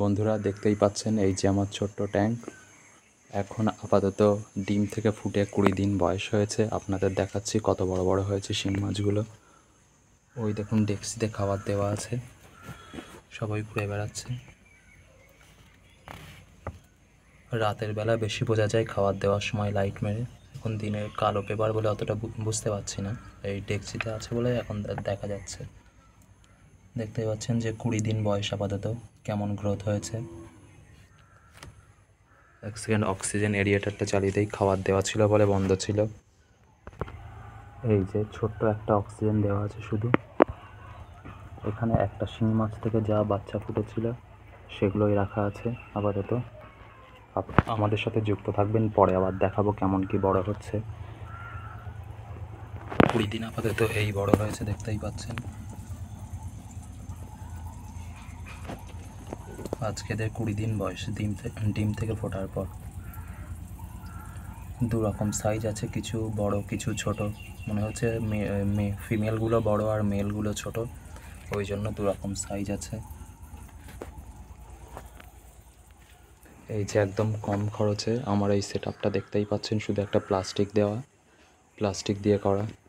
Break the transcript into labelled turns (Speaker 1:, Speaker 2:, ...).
Speaker 1: বন্ধুরা দেখতেই পাচ্ছেন এই যে আমার ছোট্ট ট্যাঙ্ক এখন আপাতত ডিম থেকে ফুটে কুড়ি দিন বয়স হয়েছে আপনাদের দেখাচ্ছি কত বড় বড় হয়েছে শিং মাছগুলো ওই দেখুন ডেক্সিতে খাবার দেওয়া আছে সবাই ঘুরে বেড়াচ্ছে রাতের বেলা বেশি বোঝা যায় খাবার দেওয়ার সময় লাইট মেরে এখন দিনের কালো পেপার বলে অতটা বুঝতে পারছি না এই ডেক্সিতে আছে বলে এখন দেখা যাচ্ছে দেখতে পাচ্ছেন যে কুড়ি দিন বয়স আপাতত কেমন গ্রোথ হয়েছে এক সেকেন্ড অক্সিজেন এরিয়েটারটা চালিয়ে দেই খাবার দেওয়া ছিল বলে বন্ধ ছিল এই যে ছোট্ট একটা অক্সিজেন দেওয়া আছে শুধু এখানে একটা শিং মাছ থেকে যা বাচ্চা ফুটেছিল সেগুলোই রাখা আছে আপাতত আমাদের সাথে যুক্ত থাকবেন পরে আবার দেখাবো কেমন কি বড় হচ্ছে কুড়ি দিন আপাতত এই বড় হয়েছে দেখতেই পাচ্ছেন আজকে এদের কুড়ি দিন বয়স ডিম ডিম থেকে ফোটার পর দু রকম সাইজ আছে কিছু বড় কিছু ছোট মনে হচ্ছে ফিমেলগুলো বড় আর মেলগুলো ছোট ওই জন্য দু রকম সাইজ আছে এই যে একদম কম খরচে আমার এই সেট দেখতেই পাচ্ছেন শুধু একটা প্লাস্টিক দেওয়া প্লাস্টিক দিয়ে করা